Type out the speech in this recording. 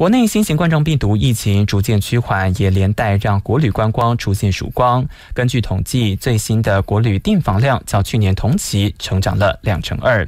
国内新型冠状病毒疫情逐渐趋缓，也连带让国旅观光出现曙光。根据统计，最新的国旅订房量较去年同期成长了两成二。